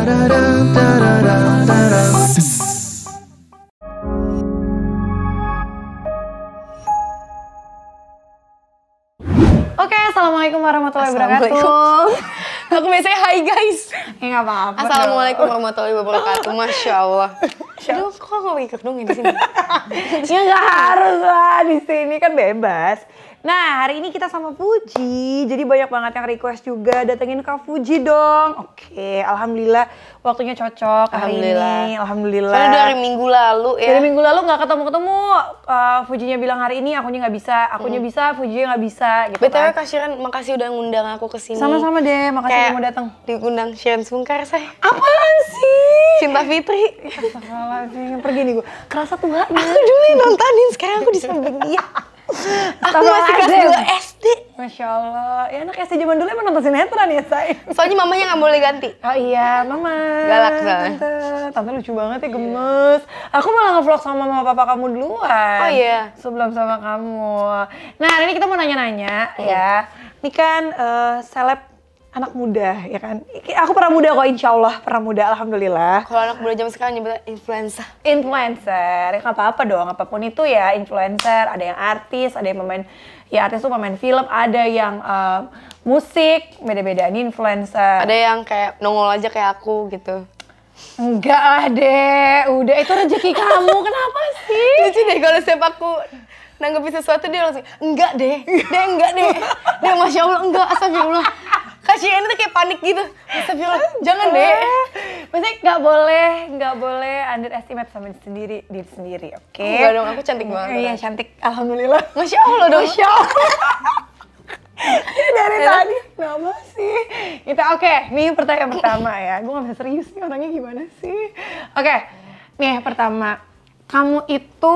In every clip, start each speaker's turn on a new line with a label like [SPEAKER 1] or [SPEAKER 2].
[SPEAKER 1] Oke, okay, assalamualaikum warahmatullahi wabarakatuh. Aku biasanya hi guys. Ya
[SPEAKER 2] apa-apa. Assalamualaikum warahmatullahi wabarakatuh. Masya Allah. Aduh, kok nggak pakai kerudung di sini? ya nggak harus lah di sini kan bebas.
[SPEAKER 1] Nah, hari ini kita sama Fuji. Jadi banyak banget yang request juga. Datengin ke Fuji dong. Oke, alhamdulillah waktunya cocok hari ini. Alhamdulillah. Soalnya dari minggu lalu ya. Dari minggu lalu nggak ketemu-ketemu. Uh, eh, Fujinya bilang hari ini akunya nggak bisa, akunya hmm. bisa, Fujinya nggak bisa gitu BTW
[SPEAKER 2] kan. makasih udah ngundang aku ke sini. Sama-sama deh, makasih Kayak udah mau datang. Diundang Shiren Sungkar saya. Apaan sih? Cinta Fitri. Iya, Astagfirullahaladzim, pergi nih gue. Kerasa tua gak Aku dulu nontonin, sekarang aku di samping dia. Aku masih kelas 2 SD.
[SPEAKER 1] Masya Allah. Ya anak SD zaman dulu emang nonton sinetron ya, Say. Soalnya mamanya nggak boleh ganti. Oh iya, mama. Galak Tante. Tante lucu banget ya, gemes. Aku malah ngevlog sama mama papa kamu duluan. Oh iya. Sebelum sama kamu. Nah, hari ini kita mau nanya-nanya iya. ya. Ini kan uh, seleb anak muda ya kan aku pernah muda kok insya Allah pernah muda alhamdulillah kalau anak muda zaman sekarang nyebutnya influencer influencer ya apa apa dong apapun itu ya influencer ada yang artis ada yang pemain ya artis tuh pemain film ada yang uh, musik beda-beda ini influencer ada yang kayak nongol aja kayak
[SPEAKER 2] aku gitu Enggak lah deh, udah itu rezeki kamu, kenapa sih? Lucu deh kalau siapa aku nanggepi sesuatu dia langsung enggak deh deh enggak deh deh masya allah enggak astagfirullah ini tuh kayak panik gitu astagfirullah jangan deh
[SPEAKER 1] maksudnya nggak boleh nggak boleh underestimate sama diri sendiri diri sendiri oke okay? enggak dong aku cantik iya, banget iya cantik alhamdulillah masya allah dong masya allah dari Enak. tadi nama sih kita oke okay. nih pertanyaan pertama ya gue gak bisa serius nih orangnya gimana sih oke okay. nih pertama kamu itu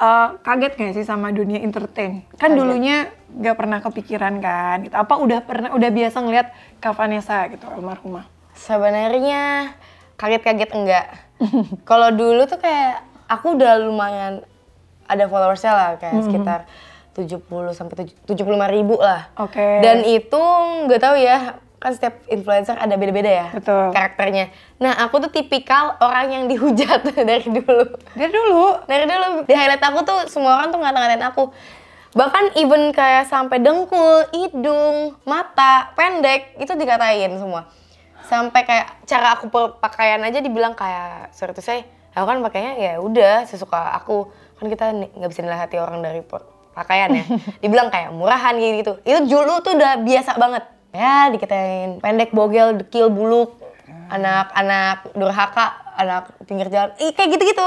[SPEAKER 1] uh, kaget gak sih sama dunia entertain? Kan kaget. dulunya gak pernah kepikiran kan? Gitu. Apa udah pernah udah biasa ngeliat Kak Vanessa gitu almarhumah? Sebenarnya
[SPEAKER 2] kaget-kaget enggak. Kalau dulu tuh kayak aku udah lumayan ada followersnya lah kayak mm -hmm. sekitar 70 sampai 75 ribu lah.
[SPEAKER 1] Oke. Okay. Dan itu
[SPEAKER 2] nggak tahu ya kan setiap influencer ada beda-beda ya Betul. karakternya. Nah aku tuh tipikal orang yang dihujat dari dulu. Dari dulu? Dari dulu. Di highlight aku tuh semua orang tuh ngata-ngatain aku. Bahkan even kayak sampai dengkul, hidung, mata, pendek itu dikatain semua. Sampai kayak cara aku pakaian aja dibilang kayak sorry saya aku kan pakainya ya udah sesuka aku kan kita nggak bisa nilai hati orang dari pakaian ya dibilang kayak murahan gitu, gitu itu dulu tuh udah biasa banget ya dikatain pendek bogel dekil buluk anak-anak durhaka anak pinggir jalan Ih, kayak gitu-gitu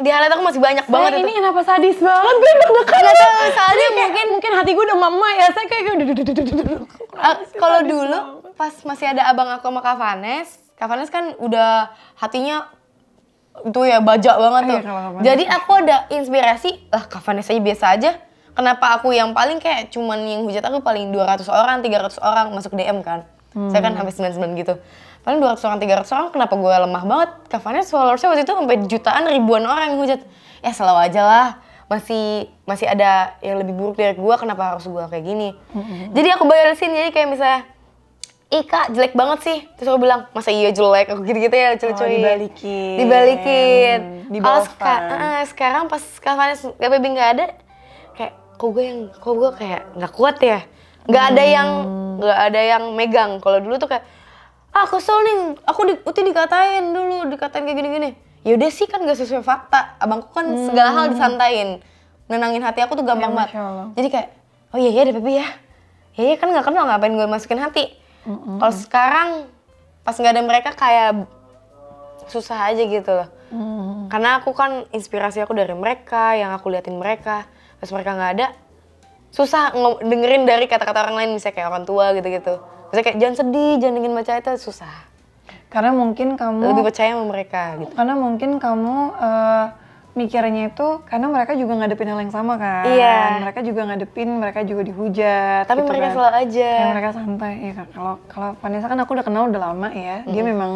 [SPEAKER 2] di aku masih banyak saya banget ini itu. kenapa sadis banget gue udah dekat ya soalnya mungkin mungkin hati gue udah mama ya saya kayak eh, kalau dulu pas masih ada abang aku sama Kavanes Kavanes kan udah hatinya itu ya bajak banget iya, tuh jadi aku ada inspirasi lah Kavanes aja biasa aja kenapa aku yang paling kayak cuman yang hujat aku paling 200 orang, 300 orang masuk DM kan. kan. Hmm. Saya kan habis 99 gitu. Paling 200 orang, 300 orang kenapa gue lemah banget? Kafannya followersnya waktu itu sampai jutaan, ribuan orang yang hujat. Ya selalu aja lah masih masih ada yang lebih buruk dari gue kenapa harus gue kayak gini hmm. jadi aku bayar sini jadi kayak misalnya ika jelek banget sih terus aku bilang masa iya jelek aku gitu gitu ya cuy cuy oh, dibalikin dibalikin hmm, di oh, seka uh, sekarang pas kak Vanes gak ada kayak kok gue yang kok gue kayak nggak kuat ya nggak ada yang hmm. nggak ada yang megang kalau dulu tuh kayak ah kesel nih aku di, uti dikatain dulu dikatain kayak gini-gini yaudah sih kan gak sesuai fakta abangku kan hmm. segala hal disantain nenangin hati aku tuh ya, gampang banget jadi kayak oh iya iya deh baby ya ya iya kan nggak kenal ngapain gue masukin hati mm -mm. kalau sekarang pas nggak ada mereka kayak susah aja gitu loh Hmm. Karena aku kan inspirasi aku dari mereka, yang aku liatin mereka. Pas mereka nggak ada, susah dengerin dari kata-kata orang lain, misalnya kayak orang tua gitu-gitu. Misalnya kayak jangan sedih, jangan ingin baca itu susah. Karena mungkin kamu lebih percaya sama mereka gitu. Karena mungkin kamu uh, mikirnya itu
[SPEAKER 1] karena mereka juga ngadepin hal yang sama kan. Iya. Mereka juga ngadepin, mereka juga dihujat. Tapi gitu mereka kan. selalu aja. Kayak mereka santai. Ya kalau kalau Vanessa kan aku udah kenal udah lama ya. Mm. Dia memang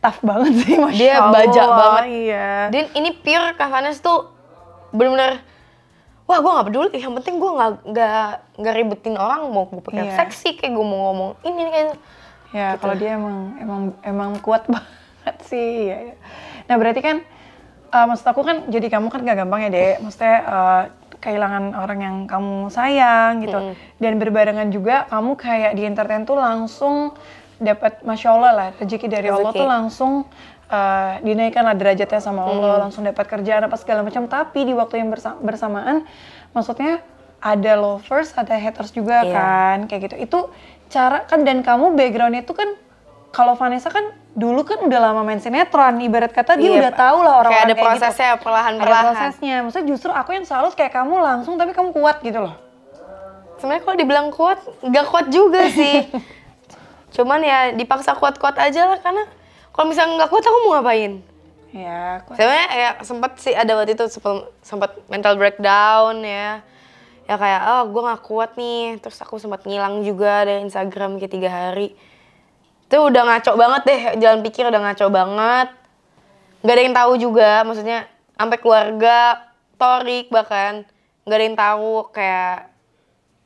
[SPEAKER 1] tough banget sih Masya dia Allah, baja banget
[SPEAKER 2] iya. dan ini pure Kavanes tuh benar-benar wah gue nggak peduli yang penting gue nggak nggak nggak ribetin orang mau gue pakai yeah. seksi kayak gue mau ngomong ini kan ya gitu. kalau dia emang emang emang
[SPEAKER 1] kuat banget sih ya, ya. nah berarti kan uh, maksud aku kan jadi kamu kan gak gampang ya dek maksudnya uh, kehilangan orang yang kamu sayang gitu -hmm. dan berbarengan juga kamu kayak di entertain tuh langsung dapat masya Allah lah rezeki dari rezeki. Allah tuh langsung uh, dinaikkan lah derajatnya sama Allah hmm. langsung dapat kerjaan apa segala macam tapi di waktu yang bersa bersamaan maksudnya ada lovers ada haters juga yeah. kan kayak gitu itu cara kan dan kamu backgroundnya itu kan kalau Vanessa kan dulu kan udah lama main sinetron ibarat kata dia yep. Iya, udah tahu lah orang, -orang kayak ada kayak gitu. prosesnya gitu. perlahan perlahan ada prosesnya
[SPEAKER 2] maksudnya justru aku yang salut kayak kamu langsung tapi kamu kuat gitu loh sebenarnya kalau dibilang kuat nggak kuat juga sih cuman ya dipaksa kuat-kuat aja lah karena kalau misalnya nggak kuat aku mau ngapain ya kuat. sebenarnya ya sempat sih ada waktu itu sempat mental breakdown ya ya kayak oh gue nggak kuat nih terus aku sempat ngilang juga dari Instagram kayak tiga hari itu udah ngaco banget deh jalan pikir udah ngaco banget Gak ada yang tahu juga maksudnya sampai keluarga Torik bahkan nggak ada yang tahu kayak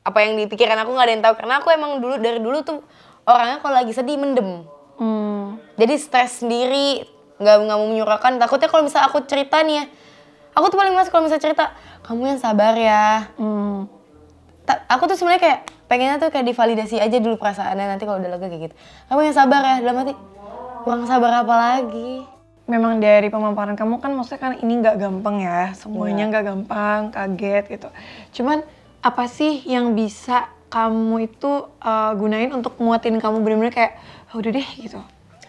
[SPEAKER 2] apa yang dipikiran aku nggak ada yang tahu karena aku emang dulu dari dulu tuh orangnya kalau lagi sedih mendem. Hmm. Jadi stres sendiri, nggak nggak mau menyuruhkan. Takutnya kalau misalnya aku cerita nih ya, aku tuh paling mas kalau misalnya cerita, kamu yang sabar ya. Hmm. Ta aku tuh sebenarnya kayak pengennya tuh kayak divalidasi aja dulu perasaannya nanti kalau udah lega kayak gitu. Kamu yang sabar ya, dalam hati kurang sabar apa lagi? Memang dari pemaparan kamu kan maksudnya kan ini nggak gampang ya,
[SPEAKER 1] semuanya iya. nggak gampang, kaget gitu. Cuman apa sih yang bisa kamu itu uh, gunain untuk muatin kamu bener-bener kayak oh, udah deh gitu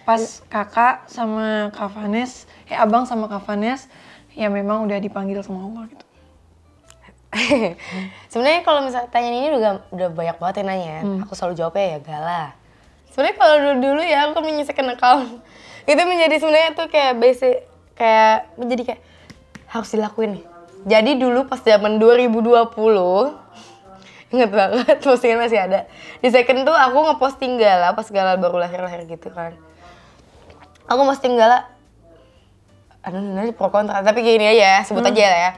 [SPEAKER 1] pas iya. kakak sama kavanes eh abang sama kavanes ya memang udah dipanggil
[SPEAKER 2] sama Allah gitu. Sebenarnya kalau misalnya tanya ini juga udah banyak banget yang nanya. Hmm. Aku selalu jawabnya ya gala. Sebenarnya kalau dulu, dulu ya aku menyisakan account. Itu menjadi sebenarnya tuh kayak basic kayak menjadi kayak harus dilakuin nih. Jadi dulu pas zaman 2020 inget banget postingan masih ada di second tuh aku ngeposting gala pas gala baru lahir lahir gitu kan aku posting gala aduh nanti pro kontra tapi gini aja ya, sebut hmm. aja lah ya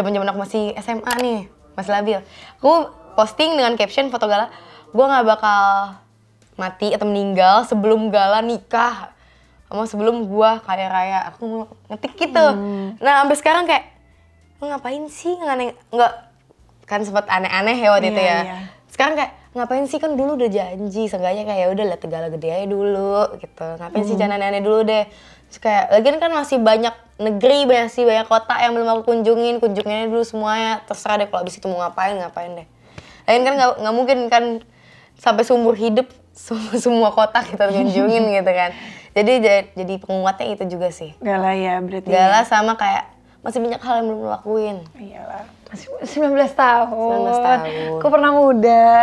[SPEAKER 2] zaman zaman aku masih SMA nih masih labil aku posting dengan caption foto gala gue nggak bakal mati atau meninggal sebelum gala nikah sama sebelum gue kaya raya aku ngetik gitu hmm. nah sampai sekarang kayak ngapain sih nggak nggak kan sempat aneh-aneh ya waktu yeah, itu iya, ya. Yeah. Sekarang kayak ngapain sih kan dulu udah janji seenggaknya kayak udah lihat tegala gede aja dulu gitu ngapain mm. sih jangan aneh-aneh dulu deh Terus kayak lagian kan masih banyak negeri banyak sih banyak kota yang belum aku kunjungin kunjunginnya dulu semuanya terserah deh kalau abis itu mau ngapain ngapain deh lain kan nggak mungkin kan sampai seumur hidup semua, semua kota kita kunjungin gitu kan jadi jadi penguatnya itu juga sih gala ya berarti gala ya. sama kayak masih banyak hal yang belum lakuin. Iyalah.
[SPEAKER 1] Masih 19 tahun. 19 tahun. Aku pernah muda.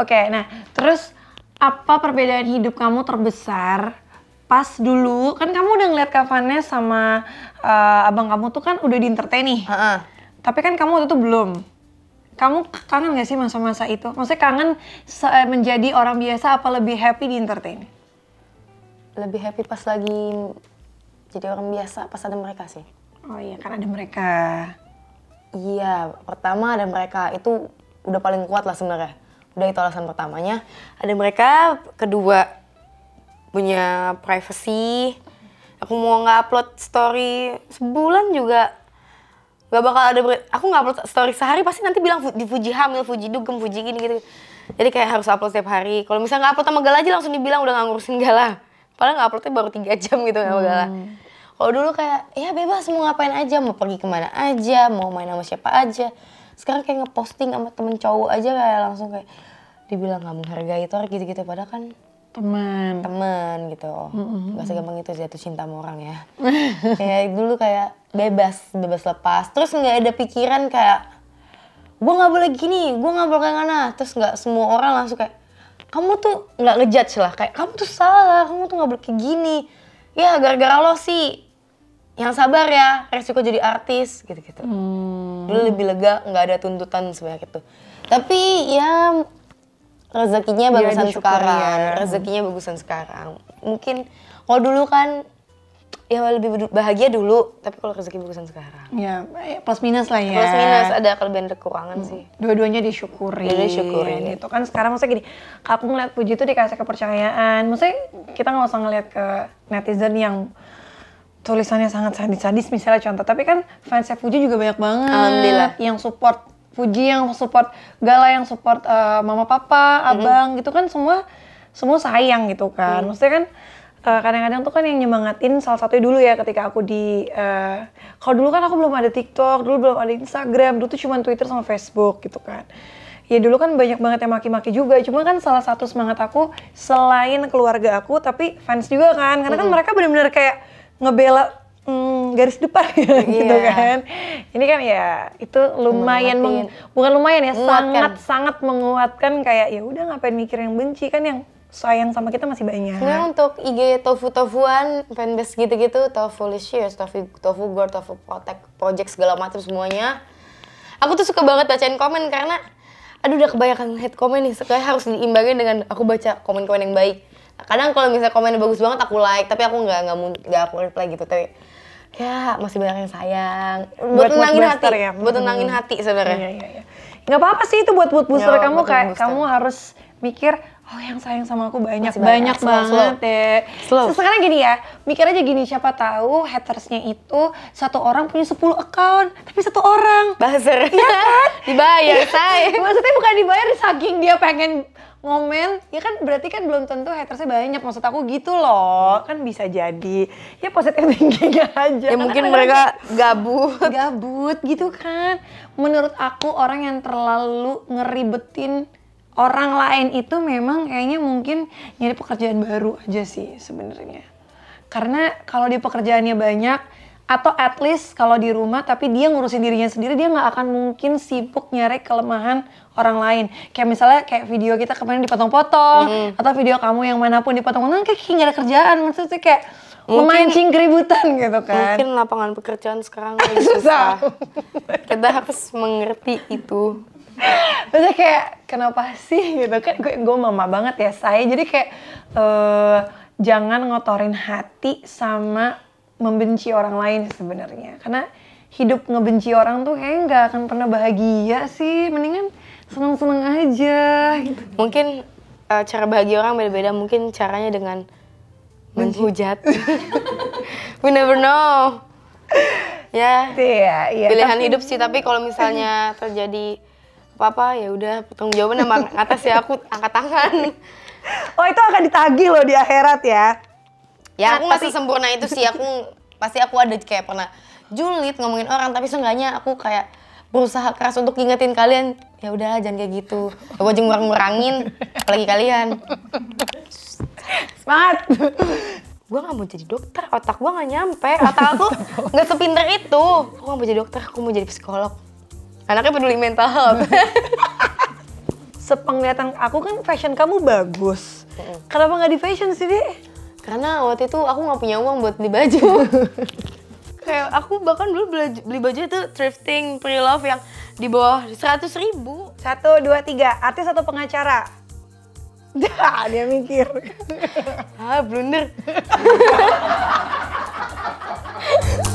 [SPEAKER 1] Oke, okay, nah terus apa perbedaan hidup kamu terbesar pas dulu kan kamu udah ngeliat kafannya sama uh, abang kamu tuh kan udah di entertain nih. Uh -uh. Tapi kan kamu waktu itu belum. Kamu kangen gak sih masa-masa itu? Maksudnya kangen eh, menjadi orang biasa apa lebih happy di entertain?
[SPEAKER 2] Lebih happy pas lagi jadi orang biasa pas ada mereka sih. Oh iya, kan ada mereka. Iya, pertama ada mereka itu udah paling kuat lah sebenarnya. Udah itu alasan pertamanya. Ada mereka, kedua punya privacy. Aku mau nggak upload story sebulan juga gak bakal ada aku nggak upload story sehari pasti nanti bilang di Fuji hamil, Fuji dugem, Fuji gini gitu. Jadi kayak harus upload setiap hari. Kalau misalnya nggak upload sama Gala aja langsung dibilang udah nggak ngurusin Gala. Padahal nggak uploadnya baru tiga jam gitu sama hmm. Gala. Kalau dulu kayak ya bebas mau ngapain aja, mau pergi kemana aja, mau main sama siapa aja. Sekarang kayak ngeposting sama temen cowok aja kayak langsung kayak dibilang gak menghargai itu gitu-gitu padahal kan teman teman gitu mm-hmm. gak segampang itu jatuh cinta sama orang ya kayak dulu kayak bebas bebas lepas terus nggak ada pikiran kayak gue nggak boleh gini gue nggak boleh kayak ngana terus nggak semua orang langsung kayak kamu tuh nggak ngejudge lah kayak kamu tuh salah kamu tuh nggak boleh kayak gini ya gara-gara lo sih yang sabar ya resiko jadi artis gitu-gitu hmm. dulu lebih lega nggak ada tuntutan sebanyak itu tapi ya rezekinya ya, bagusan ya, sekarang ya. rezekinya bagusan sekarang mungkin kalau dulu kan ya lebih bahagia dulu tapi kalau rezeki bagusan sekarang ya, ya plus minus lah ya plus minus ada kelebihan kekurangan hmm. sih dua-duanya disyukuri dua disyukuri gitu
[SPEAKER 1] kan sekarang maksudnya gini aku ngeliat puji itu dikasih kepercayaan maksudnya kita nggak usah ngeliat ke netizen yang tulisannya sangat sadis-sadis misalnya contoh tapi kan fansnya Fuji juga banyak banget Alhamdulillah. yang support Fuji yang support Gala yang support uh, mama papa abang mm -hmm. gitu kan semua semua sayang gitu kan mm. maksudnya kan uh, kadang-kadang tuh kan yang nyemangatin salah satu dulu ya ketika aku di uh, kalau dulu kan aku belum ada TikTok dulu belum ada Instagram dulu tuh cuma Twitter sama Facebook gitu kan ya dulu kan banyak banget yang maki-maki juga cuma kan salah satu semangat aku selain keluarga aku tapi fans juga kan karena mm -hmm. kan mereka benar-benar kayak ngebela mm, garis depan yeah. gitu iya. kan. Ini kan ya itu lumayan meng, bukan lumayan ya menguatkan. sangat sangat menguatkan kayak ya udah ngapain mikir yang benci kan yang sayang sama kita masih banyak. Sebenarnya
[SPEAKER 2] untuk IG tofu tofuan, fanbase gitu-gitu, tofu licious, tofu tofu gore, tofu project segala macam semuanya. Aku tuh suka banget bacain komen karena aduh udah kebanyakan hate komen nih, sekarang harus diimbangin dengan aku baca komen-komen yang baik kadang kalau misalnya komennya bagus banget aku like tapi aku nggak nggak nggak aku reply gitu tapi ya masih banyak yang sayang buat, buat tenangin hati ya. buat tenangin hmm. hati sebenarnya nggak iya, iya, iya. nggak apa-apa sih itu buat buat booster kamu kayak kamu
[SPEAKER 1] harus mikir oh yang sayang sama aku banyak Masih banyak, banget slow. ya slow. sekarang gini ya mikir aja gini siapa tahu hatersnya itu satu orang punya 10 account tapi satu orang buzzer iya kan dibayar say maksudnya bukan dibayar saking dia pengen ngomen ya kan berarti kan belum tentu hatersnya banyak maksud aku gitu loh kan bisa jadi ya positif thinking aja ya mungkin mereka gabut gabut gitu kan menurut aku orang yang terlalu ngeribetin orang lain itu memang kayaknya mungkin nyari pekerjaan baru aja sih sebenarnya karena kalau di pekerjaannya banyak atau at least kalau di rumah tapi dia ngurusin dirinya sendiri dia nggak akan mungkin sibuk nyari kelemahan orang lain kayak misalnya kayak video kita kemarin dipotong-potong mm. atau video kamu yang mana pun dipotong-potong kan kayak nggak ada kerjaan maksudnya kayak mungkin, memancing
[SPEAKER 2] keributan gitu kan mungkin lapangan pekerjaan sekarang lagi susah, susah. kita harus mengerti itu Terus kayak
[SPEAKER 1] kenapa sih gitu kan gue gue mama banget ya saya jadi kayak uh, jangan ngotorin hati sama membenci orang lain sebenarnya karena
[SPEAKER 2] hidup ngebenci orang tuh kayak nggak akan pernah bahagia sih mendingan seneng seneng aja gitu. mungkin uh, cara bahagia orang beda beda mungkin caranya dengan menghujat we never know ya yeah, yeah, pilihan tapi... hidup sih tapi kalau misalnya terjadi apa apa ya udah tanggung jawaban sama atas ya aku angkat tangan oh itu akan ditagih loh di akhirat ya
[SPEAKER 1] ya aku nggak sempurna itu sih aku
[SPEAKER 2] pasti aku ada kayak pernah julid ngomongin orang tapi seenggaknya aku kayak berusaha keras untuk ngingetin kalian ya udah jangan kayak gitu aku aja ngurang ngurangin apalagi kalian semangat gue gak mau jadi dokter otak gue gak nyampe otak aku nggak sepinter itu aku gak mau jadi dokter aku mau jadi psikolog anaknya peduli mental health sepenglihatan aku kan fashion kamu bagus kenapa nggak di fashion sih deh karena waktu itu aku nggak punya uang buat beli baju. kayak aku bahkan dulu beli, baju itu thrifting pre love yang di bawah seratus ribu satu dua tiga artis
[SPEAKER 1] atau pengacara Dah, dia mikir. ah, blunder.